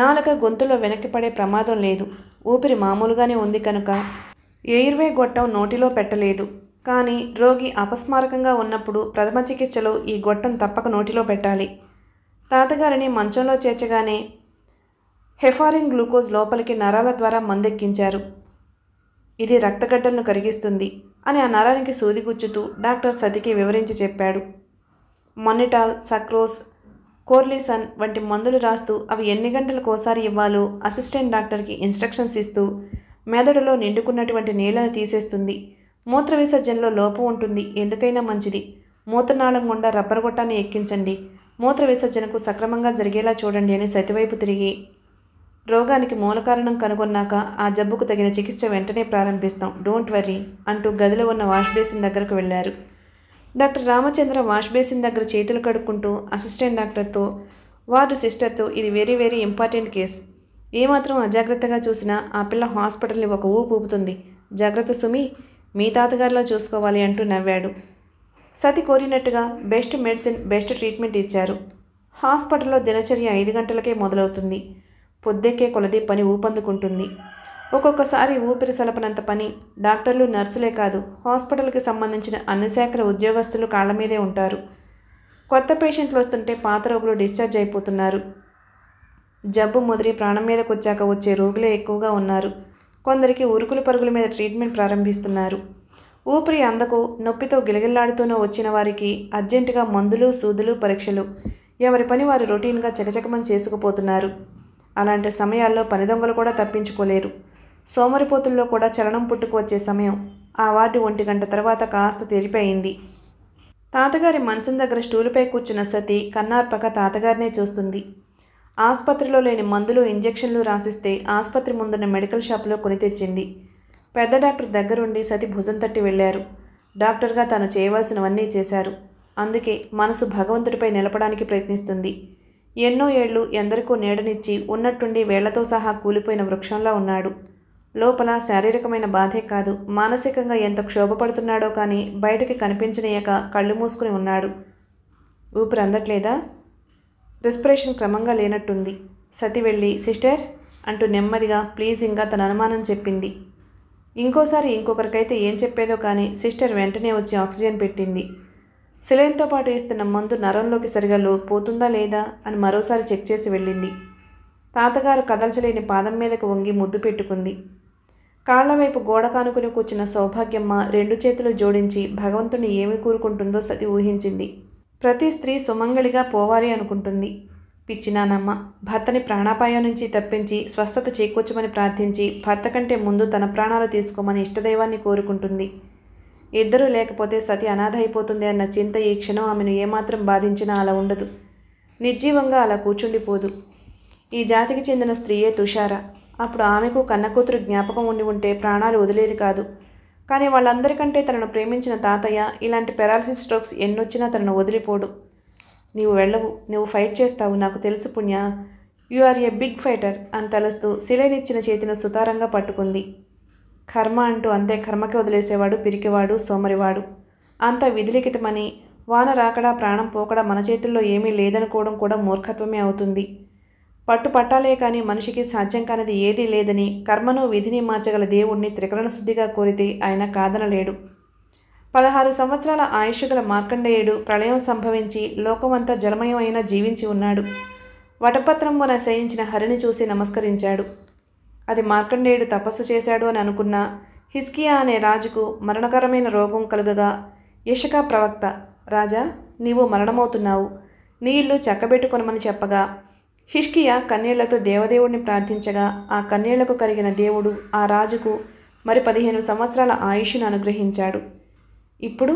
S1: నాలుక గొంతులో వెనక్కి పడే ప్రమాదం లేదు ఊపిరి మామూలుగానే ఉంది కనుక ఎయిర్వే గొట్టం నోటిలో పెట్టలేదు కానీ రోగి అపస్మారకంగా ఉన్నప్పుడు ప్రథమ చికిత్సలో ఈ గొట్టం తప్పక నోటిలో పెట్టాలి తాతగారిని మంచంలో చేర్చగానే హెఫారిన్ గ్లూకోజ్ లోపలికి నరాల ద్వారా మందెక్కించారు ఇది రక్తగడ్డలను కరిగిస్తుంది అని ఆ నరానికి సూది డాక్టర్ సతికి వివరించి చెప్పాడు మొన్నిటాల్ సక్రోస్ కోర్లీసన్ వంటి మందులు రాస్తూ అవి ఎన్ని గంటలకోసారి ఇవ్వాలో అసిస్టెంట్ డాక్టర్కి ఇన్స్ట్రక్షన్స్ ఇస్తూ మెదడులో నిండుకున్నటువంటి నీళ్లను తీసేస్తుంది మూత్ర విసర్జనలో లోపం ఉంటుంది ఎందుకైనా మంచిది మూత్రనాళం గుండా రబ్బర్ గొట్టాన్ని ఎక్కించండి మూత్ర విసర్జనకు సక్రమంగా జరిగేలా చూడండి అని సతివైపు తిరిగి రోగానికి మూల కారణం కనుగొన్నాక ఆ జబ్బుకు తగిన చికిత్స వెంటనే ప్రారంభిస్తాం డోంట్ వర్రీ అంటూ గదిలో ఉన్న వాష్ బేసిన్ దగ్గరకు వెళ్ళారు డాక్టర్ రామచంద్ర వాష్ బేసిన్ దగ్గర చేతులు కడుక్కుంటూ అసిస్టెంట్ డాక్టర్తో వార్డు సిస్టర్తో ఇది వెరీ వెరీ ఇంపార్టెంట్ కేస్ ఏమాత్రం అజాగ్రత్తగా చూసినా ఆ పిల్ల హాస్పిటల్ని ఒక ఊపు ఊపుతుంది జాగ్రత్త సుమి మీ తాతగారిలో చూసుకోవాలి అంటూ నవ్వాడు సతి కోరినట్టుగా బెస్ట్ మెడిసిన్ బెస్ట్ ట్రీట్మెంట్ ఇచ్చారు హాస్పిటల్లో దినచర్య ఐదు గంటలకే మొదలవుతుంది పొద్దెక్కే కొలది పని ఊపందుకుంటుంది ఒక్కొక్కసారి ఊపిరి సలపనంత పని డాక్టర్లు నర్సులే కాదు హాస్పిటల్కి సంబంధించిన అన్ని శాఖల ఉద్యోగస్తులు కాళ్ళ మీదే ఉంటారు కొత్త పేషెంట్లు వస్తుంటే పాత రోగులు డిశ్చార్జ్ అయిపోతున్నారు జబ్బు ముదిరి ప్రాణం మీదకొచ్చాక వచ్చే రోగులే ఎక్కువగా ఉన్నారు కొందరికి ఉరుకులు పరుగుల మీద ట్రీట్మెంట్ ప్రారంభిస్తున్నారు ఊపిరి అందకు నొప్పితో గిలగిల్లాడుతూనే వచ్చిన వారికి అర్జెంటుగా మందులు సూదులు పరీక్షలు ఎవరి పని వారు రొటీన్గా చకచకమని చేసుకుపోతున్నారు అలాంటి సమయాల్లో పని దొంగలు కూడా తప్పించుకోలేరు సోమరిపోతుల్లో కూడా చలనం పుట్టుకు వచ్చే సమయం ఆ వార్డు ఒంటి గంట తర్వాత కాస్త తెరిపోయింది తాతగారి మంచం దగ్గర స్టూలుపై కూర్చున్న సతి కన్నార్పక తాతగారినే చూస్తుంది ఆసుపత్రిలో లేని మందులు ఇంజెక్షన్లు రాసిస్తే ఆసుపత్రి ముందున్న మెడికల్ షాప్లో కొని తెచ్చింది పెద్ద డాక్టర్ దగ్గరుండి సతి భుజం తట్టి వెళ్ళారు డాక్టర్గా తాను చేయవలసినవన్నీ చేశారు అందుకే మనసు భగవంతుడిపై నిలపడానికి ప్రయత్నిస్తుంది ఎన్నో ఏళ్లు ఎందరికో నీడనిచ్చి ఉన్నట్టుండి వేళ్లతో సహా కూలిపోయిన వృక్షంలా ఉన్నాడు లోపల శారీరకమైన బాధే కాదు మానసికంగా ఎంత క్షోభపడుతున్నాడో కానీ బయటకి కనిపించనీయక కళ్ళు మూసుకుని ఉన్నాడు ఊపిరి అందట్లేదా రెస్పిరేషన్ క్రమంగా లేనట్టుంది సతి వెళ్ళి సిస్టర్ అంటూ నెమ్మదిగా ప్లీజింగ్గా తన అనుమానం చెప్పింది ఇంకోసారి ఇంకొకరికైతే ఏం చెప్పేదో కానీ సిస్టర్ వెంటనే వచ్చి ఆక్సిజన్ పెట్టింది సిలైన్తో పాటు వేస్తున్న మందు నరంలోకి సరిగా లోపోతుందా లేదా అని మరోసారి చెక్ చేసి వెళ్ళింది తాతగారు కదల్చలేని పాదం మీదకు వంగి ముద్దు పెట్టుకుంది కాళ్ల వైపు గోడ కానుకుని కూర్చున్న సౌభాగ్యమ్మ రెండు చేతులు జోడించి భగవంతుని ఏమి కూరుకుంటుందో సతి ఊహించింది ప్రతి స్త్రీ సుమంగళిగా పోవాలి అనుకుంటుంది పిచ్చినానమ్మ భర్తని ప్రాణాపాయం నుంచి తప్పించి స్వస్థత చేకూర్చమని ప్రార్థించి భర్త కంటే ముందు తన ప్రాణాలు తీసుకోమని ఇష్టదైవాన్ని కోరుకుంటుంది ఇద్దరూ లేకపోతే సతి అనాథ అయిపోతుంది అన్న చింత ఈ క్షణం ఆమెను ఏమాత్రం బాధించినా అలా ఉండదు నిర్జీవంగా అలా కూర్చుండిపోదు ఈ జాతికి చెందిన స్త్రీయే తుషార అప్పుడు ఆమెకు కన్నకూతురు జ్ఞాపకం ఉండి ఉంటే ప్రాణాలు వదిలేది కాదు కానీ వాళ్ళందరికంటే తనను ప్రేమించిన తాతయ్య ఇలాంటి పెరాలసిస్ స్ట్రోక్స్ ఎన్నొచ్చినా తనను వదిలిపోడు నీవు వెళ్ళవు నువ్వు ఫైట్ చేస్తావు నాకు తెలుసు పుణ్య you are a big fighter అని తలుస్తూ శిలైనిచ్చిన చేతిని సుతారంగా పట్టుకుంది కర్మ అంటూ అంతే కర్మకి వదిలేసేవాడు పిరికివాడు సోమరివాడు అంత విధిలిఖితమని వాన రాకడా ప్రాణం పోకడా మన చేతుల్లో ఏమీ లేదనుకోవడం కూడా మూర్ఖత్వమే అవుతుంది పట్టు పట్టాలే కానీ మనిషికి సాధ్యం కానిది ఏదీ లేదని కర్మను విధిని మార్చగల దేవుణ్ణి త్రికరణ శుద్ధిగా కోరితే ఆయన కాదనలేడు పదహారు సంవత్సరాల ఆయుష్ గల మార్కండేయుడు ప్రళయం సంభవించి లోకమంతా జలమయమైన జీవించి ఉన్నాడు వటపత్రమున శయించిన హరిని చూసి నమస్కరించాడు అది మార్కండేయుడు తపస్సు చేశాడు అని అనుకున్న హిస్కియా అనే రాజుకు మరణకరమైన రోగం కలుగగా యశకా ప్రవక్త రాజా నీవు మరణమవుతున్నావు నీళ్లు చక్కబెట్టుకొనమని చెప్పగా హిష్కియా కన్నీళ్లతో దేవదేవుడిని ప్రార్థించగా ఆ కన్నీళ్లకు కలిగిన దేవుడు ఆ రాజుకు మరి పదిహేను సంవత్సరాల ఆయుష్ను అనుగ్రహించాడు ఇప్పుడు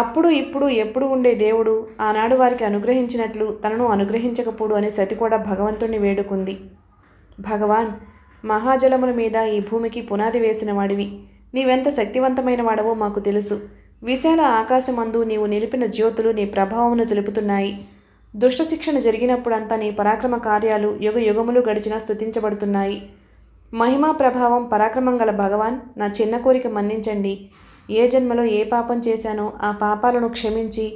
S1: అప్పుడు ఇప్పుడు ఎప్పుడు ఉండే దేవుడు ఆనాడు వారికి అనుగ్రహించినట్లు తనను అనుగ్రహించకపోడు అనే సతి కూడా భగవంతుణ్ణి వేడుకుంది భగవాన్ మహాజలముల మీద ఈ భూమికి పునాది వేసిన వాడివి నీవెంత శక్తివంతమైన వాడవో మాకు తెలుసు విశాల ఆకాశమందు నీవు నిలిపిన జ్యోతులు నీ ప్రభావమును తెలుపుతున్నాయి దుష్టశిక్షణ జరిగినప్పుడంతా నీ పరాక్రమ కార్యాలు యుగ యుగములు గడిచినా స్థుతించబడుతున్నాయి మహిమా ప్రభావం పరాక్రమం గల భగవాన్ నా చిన్న కోరిక మన్నించండి ఏ జన్మలో ఏ పాపం చేశానో ఆ పాపాలను క్షమించి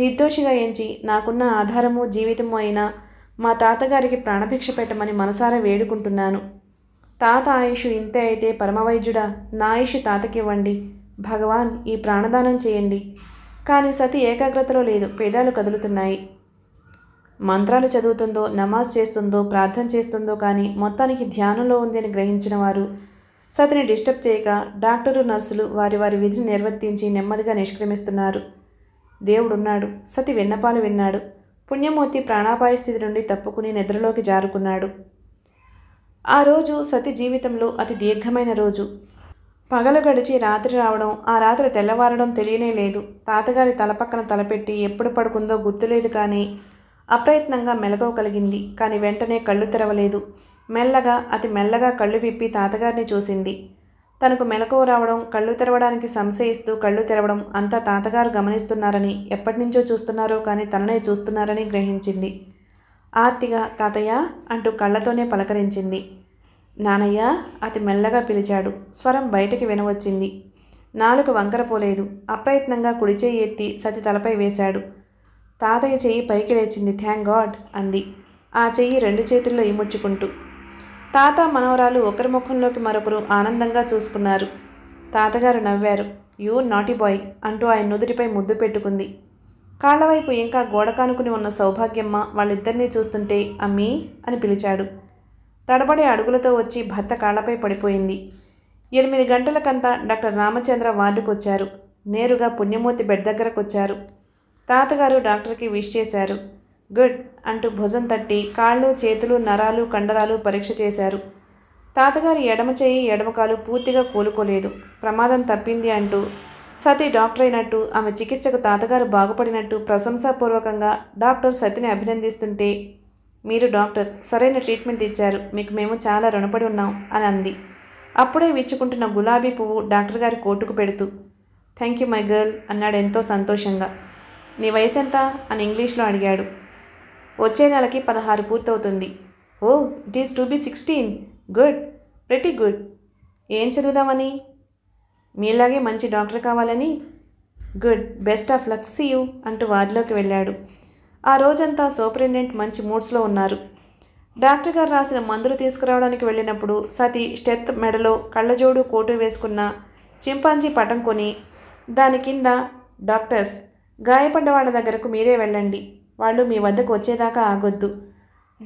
S1: నిర్దోషిగా ఎంచి నాకున్న ఆధారము జీవితము అయినా మా తాతగారికి ప్రాణభిక్ష పెట్టమని మనసారా వేడుకుంటున్నాను తాత ఆయుషు ఇంతే అయితే పరమవైద్యుడా నా ఆయుషు తాతకివ్వండి భగవాన్ ఈ ప్రాణదానం చేయండి కానీ సతి ఏకాగ్రతలో లేదు పేదాలు కదులుతున్నాయి మంత్రాలు చదువుతుందో నమాజ్ చేస్తుందో ప్రార్థన చేస్తుందో కానీ మొత్తానికి ధ్యానంలో ఉందని గ్రహించిన వారు సతిని డిస్టర్బ్ చేయక డాక్టరు నర్సులు వారి వారి విధిని నిర్వర్తించి నెమ్మదిగా నిష్క్రమిస్తున్నారు దేవుడున్నాడు సతి విన్నపాలు విన్నాడు పుణ్యమూర్తి ప్రాణాపాయ స్థితి నుండి తప్పుకుని నిద్రలోకి జారుకున్నాడు ఆ రోజు సతి జీవితంలో అతి దీర్ఘమైన రోజు పగలు గడిచి రాత్రి రావడం ఆ రాత్రి తెల్లవారడం తెలియనే లేదు తాతగారి తలపక్కన తలపెట్టి ఎప్పుడు పడుకుందో గుర్తులేదు కానీ అప్రయత్నంగా మెలకవగలిగింది కలిగింది కానీ వెంటనే కళ్ళు తెరవలేదు మెల్లగా అతి మెల్లగా కళ్ళు విప్పి తాతగారిని చూసింది తనకు మెలకువ రావడం కళ్ళు తెరవడానికి సంశయిస్తూ కళ్ళు తెరవడం అంతా తాతగారు గమనిస్తున్నారని ఎప్పటినుంచో చూస్తున్నారో కానీ తననే చూస్తున్నారని గ్రహించింది ఆర్తిగా తాతయ్య అంటూ కళ్ళతోనే పలకరించింది నానయ్య అతి మెల్లగా పిలిచాడు స్వరం బయటకి వినవచ్చింది నాలుక వంకరపోలేదు అప్రయత్నంగా కుడిచేయి ఎత్తి సతి తలపై వేశాడు తాతయ్య చెయ్యి పైకి లేచింది థ్యాంక్ గాడ్ అంది ఆ చెయ్యి రెండు చేతుల్లో ఇముడ్చుకుంటూ తాత మనవరాలు ఒకరి ముఖంలోకి మరొకరు ఆనందంగా చూసుకున్నారు తాతగారు నవ్వారు యూ నాటి బాయ్ అంటూ ఆయన నుదుటిపై ముద్దు పెట్టుకుంది కాళ్ళవైపు ఇంకా గోడ కానుకుని ఉన్న సౌభాగ్యమ్మ వాళ్ళిద్దరినీ చూస్తుంటే అమ్మీ అని పిలిచాడు తడబడే అడుగులతో వచ్చి భర్త కాళ్ళపై పడిపోయింది ఎనిమిది గంటలకంతా డాక్టర్ రామచంద్ర వార్డుకొచ్చారు నేరుగా పుణ్యమూర్తి బెడ్ దగ్గరకొచ్చారు తాతగారు డాక్టర్కి విష్ చేశారు గుడ్ అంటూ భుజం తట్టి కాళ్ళు చేతులు నరాలు కండరాలు పరీక్ష చేశారు తాతగారి ఎడమ చేయి ఎడమకాలు పూర్తిగా కోలుకోలేదు ప్రమాదం తప్పింది అంటూ సతి డాక్టర్ అయినట్టు ఆమె చికిత్సకు తాతగారు బాగుపడినట్టు ప్రశంసాపూర్వకంగా డాక్టర్ సతిని అభినందిస్తుంటే మీరు డాక్టర్ సరైన ట్రీట్మెంట్ ఇచ్చారు మీకు మేము చాలా రుణపడి ఉన్నాం అని అంది అప్పుడే విచ్చుకుంటున్న గులాబీ పువ్వు డాక్టర్ గారి కోటుకు పెడుతూ థ్యాంక్ యూ మై గర్ల్ అన్నాడు ఎంతో సంతోషంగా నీ వయసు ఎంత అని ఇంగ్లీష్లో అడిగాడు వచ్చే నెలకి పదహారు పూర్తవుతుంది oh it is to be sixteen good pretty good ఏం చదువుదామని మీలాగే మంచి డాక్టర్ కావాలని good best of luck see you అంటూ వార్డులోకి వెళ్ళాడు ఆ రోజంతా సూపరింటెండెంట్ మంచి మూడ్స్లో ఉన్నారు డాక్టర్ గారు రాసిన మందులు తీసుకురావడానికి వెళ్ళినప్పుడు సతి స్టెత్ మెడలో కళ్ళజోడు కోటు వేసుకున్న చింపాంజీ పటం కొని దాని కింద డాక్టర్స్ గాయపడ్డవాళ్ళ దగ్గరకు మీరే వెళ్ళండి వాళ్ళు మీ వద్దకు వచ్చేదాకా ఆగొద్దు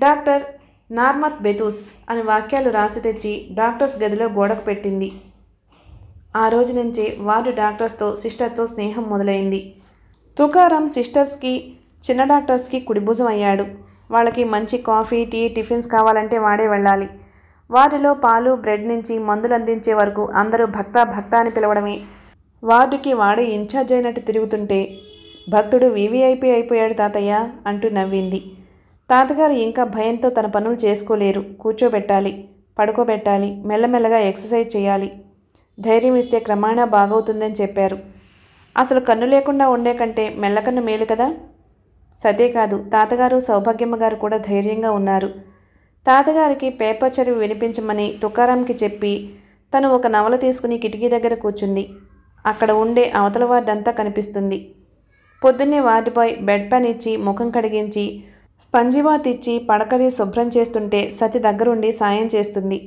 S1: డాక్టర్ నార్మత్ బెతూస్ అని వాక్యాలు రాసి తెచ్చి డాక్టర్స్ గదిలో గోడకు పెట్టింది ఆ రోజు నుంచే వార్డు డాక్టర్స్తో సిస్టర్తో స్నేహం మొదలైంది తుకారాం సిస్టర్స్కి చిన్న డాక్టర్స్కి కుడిభుజం అయ్యాడు వాళ్ళకి మంచి కాఫీ టీ టిఫిన్స్ కావాలంటే వాడే వెళ్ళాలి వాటిలో పాలు బ్రెడ్ నుంచి మందులు అందించే వరకు అందరూ భక్త భక్త అని పిలవడమే వార్డుకి వాడే ఇన్ఛార్జ్ అయినట్టు తిరుగుతుంటే భక్తుడు వివిఐపి అయిపోయాడు తాతయ్య అంటూ నవ్వింది తాతగారు ఇంకా భయంతో తన పనులు చేసుకోలేరు కూర్చోబెట్టాలి పడుకోబెట్టాలి మెల్లమెల్లగా ఎక్సర్సైజ్ చేయాలి ధైర్యం ఇస్తే క్రమేణా బాగవుతుందని చెప్పారు అసలు కన్ను లేకుండా ఉండే కంటే మెల్లకన్ను మేలు కదా సదే కాదు తాతగారు సౌభాగ్యమ్మ గారు కూడా ధైర్యంగా ఉన్నారు తాతగారికి పేపర్ చదివి వినిపించమని తుకారాంకి చెప్పి తను ఒక నవల తీసుకుని కిటికీ దగ్గర కూర్చుంది అక్కడ ఉండే అవతల వార్డంతా కనిపిస్తుంది పొద్దున్నే వాటిపై బెడ్ పెన్ ఇచ్చి ముఖం కడిగించి స్పంజివాత్ ఇచ్చి పడకది శుభ్రం చేస్తుంటే సతి దగ్గరుండి సాయం చేస్తుంది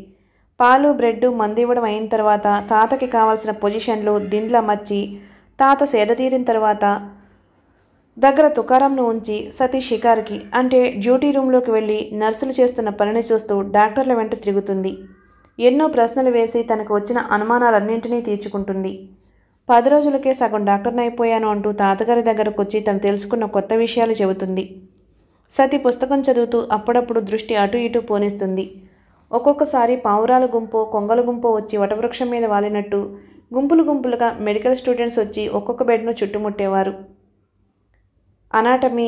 S1: పాలు బ్రెడ్ ఇవ్వడం అయిన తర్వాత తాతకి కావాల్సిన పొజిషన్లు దిండ్లు అమర్చి తాత సేద తీరిన తర్వాత దగ్గర తుకారంను ఉంచి సతీష్ షికార్కి అంటే డ్యూటీ రూమ్లోకి వెళ్ళి నర్సులు చేస్తున్న పనిని చూస్తూ డాక్టర్ల వెంట తిరుగుతుంది ఎన్నో ప్రశ్నలు వేసి తనకు వచ్చిన అనుమానాలన్నింటినీ తీర్చుకుంటుంది పది రోజులకే సగం డాక్టర్ని అయిపోయాను అంటూ తాతగారి దగ్గరకు వచ్చి తను తెలుసుకున్న కొత్త విషయాలు చెబుతుంది సతి పుస్తకం చదువుతూ అప్పుడప్పుడు దృష్టి అటు ఇటు పోనిస్తుంది ఒక్కొక్కసారి పావురాల గుంపో కొంగల గుంపో వచ్చి వటవృక్షం మీద వాలినట్టు గుంపులు గుంపులుగా మెడికల్ స్టూడెంట్స్ వచ్చి ఒక్కొక్క బెడ్ను చుట్టుముట్టేవారు అనాటమీ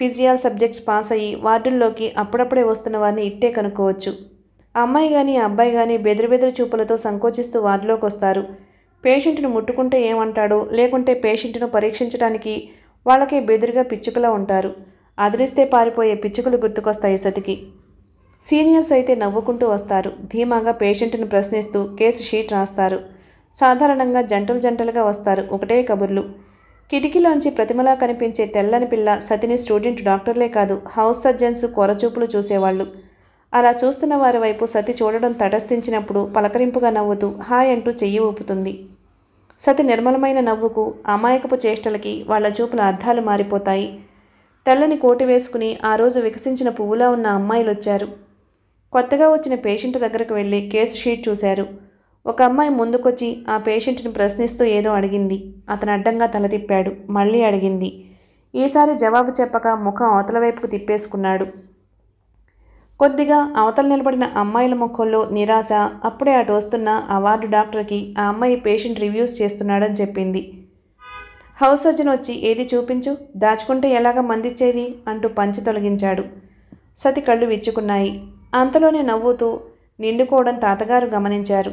S1: ఫిజియల్ సబ్జెక్ట్స్ పాస్ అయ్యి వార్డుల్లోకి అప్పుడప్పుడే వస్తున్న వారిని ఇట్టే కనుక్కోవచ్చు అమ్మాయి కానీ అబ్బాయి కానీ బెదిరి బెదిరి చూపులతో సంకోచిస్తూ వార్డులోకి వస్తారు పేషెంట్ను ముట్టుకుంటే ఏమంటాడు లేకుంటే పేషెంట్ను పరీక్షించడానికి వాళ్ళకే బెదిరిగా పిచ్చుకలా ఉంటారు అదిరిస్తే పారిపోయే పిచ్చుకలు గుర్తుకొస్తాయి సతికి సీనియర్స్ అయితే నవ్వుకుంటూ వస్తారు ధీమాగా పేషెంట్ను ప్రశ్నిస్తూ కేసు షీట్ రాస్తారు సాధారణంగా జంటలు జంటలుగా వస్తారు ఒకటే కబుర్లు కిటికీలోంచి ప్రతిమలా కనిపించే తెల్లని పిల్ల సతిని స్టూడెంట్ డాక్టర్లే కాదు హౌస్ సర్జన్స్ కొరచూపులు చూసేవాళ్ళు అలా చూస్తున్న వారి వైపు సతి చూడడం తటస్థించినప్పుడు పలకరింపుగా నవ్వుతూ హాయ్ అంటూ చెయ్యి ఊపుతుంది సతి నిర్మలమైన నవ్వుకు అమాయకపు చేష్టలకి వాళ్ల చూపుల అర్థాలు మారిపోతాయి తెల్లని కోటి వేసుకుని ఆ రోజు వికసించిన పువ్వులా ఉన్న అమ్మాయిలు వచ్చారు కొత్తగా వచ్చిన పేషెంట్ దగ్గరకు వెళ్ళి కేసు షీట్ చూశారు ఒక అమ్మాయి ముందుకొచ్చి ఆ పేషెంట్ని ప్రశ్నిస్తూ ఏదో అడిగింది అతను అడ్డంగా తల తిప్పాడు మళ్ళీ అడిగింది ఈసారి జవాబు చెప్పక ముఖం అవతల వైపుకు తిప్పేసుకున్నాడు కొద్దిగా అవతల నిలబడిన అమ్మాయిల ముఖంలో నిరాశ అప్పుడే అటు వస్తున్న అవార్డు డాక్టర్కి ఆ అమ్మాయి పేషెంట్ రివ్యూస్ చేస్తున్నాడని చెప్పింది హౌస్ సర్జన్ వచ్చి ఏది చూపించు దాచుకుంటే ఎలాగ మందిచ్చేది అంటూ పంచి తొలగించాడు సతి కళ్ళు విచ్చుకున్నాయి అంతలోనే నవ్వుతూ నిండుకోవడం తాతగారు గమనించారు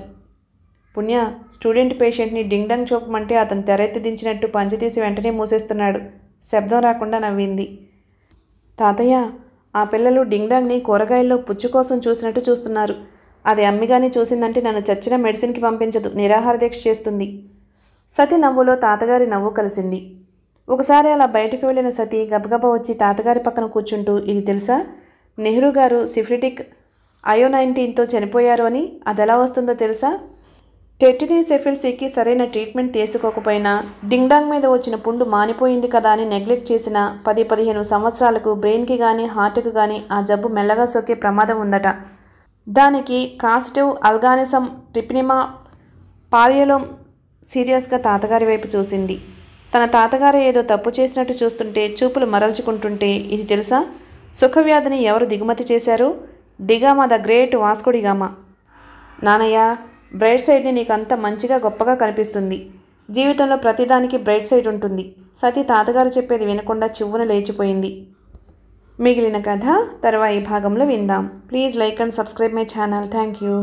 S1: పుణ్య స్టూడెంట్ పేషెంట్ని డింగ్డంగ్ చూపమంటే అతను తెరెత్తి దించినట్టు పంచి తీసి వెంటనే మూసేస్తున్నాడు శబ్దం రాకుండా నవ్వింది తాతయ్య ఆ పిల్లలు డింగ్డాంగ్ని కూరగాయల్లో పుచ్చు కోసం చూసినట్టు చూస్తున్నారు అది అమ్మిగాని చూసిందంటే నన్ను చచ్చిన మెడిసిన్కి పంపించదు నిరాహార దీక్ష చేస్తుంది సతి నవ్వులో తాతగారి నవ్వు కలిసింది ఒకసారి అలా బయటకు వెళ్ళిన సతి గబగబ వచ్చి తాతగారి పక్కన కూర్చుంటూ ఇది తెలుసా నెహ్రూ గారు సిఫ్రిటిక్ అయోనైన్టీన్తో చనిపోయారు అని అది ఎలా వస్తుందో తెలుసా ఎఫిల్సీకి సరైన ట్రీట్మెంట్ తీసుకోకపోయినా డింగ్డాంగ్ మీద వచ్చిన పుండు మానిపోయింది కదా అని నెగ్లెక్ట్ చేసిన పది పదిహేను సంవత్సరాలకు బ్రెయిన్కి కానీ హార్ట్కి కానీ ఆ జబ్బు మెల్లగా సోకే ప్రమాదం ఉందట దానికి కాస్టివ్ అల్గానిసం ట్రిప్నిమా పారియలో సీరియస్గా తాతగారి వైపు చూసింది తన తాతగారు ఏదో తప్పు చేసినట్టు చూస్తుంటే చూపులు మరల్చుకుంటుంటే ఇది తెలుసా సుఖవ్యాధిని ఎవరు దిగుమతి చేశారు డిగామా ద గ్రేట్ వాస్కోడిగామా నానయ్య బ్రైట్ సైడ్ని నీకు అంత మంచిగా గొప్పగా కనిపిస్తుంది జీవితంలో ప్రతిదానికి బ్రైట్ సైడ్ ఉంటుంది సతీ తాతగారు చెప్పేది వినకుండా చివ్వున లేచిపోయింది మిగిలిన కథ తర్వాత ఈ భాగంలో విందాం please like and subscribe my channel thank you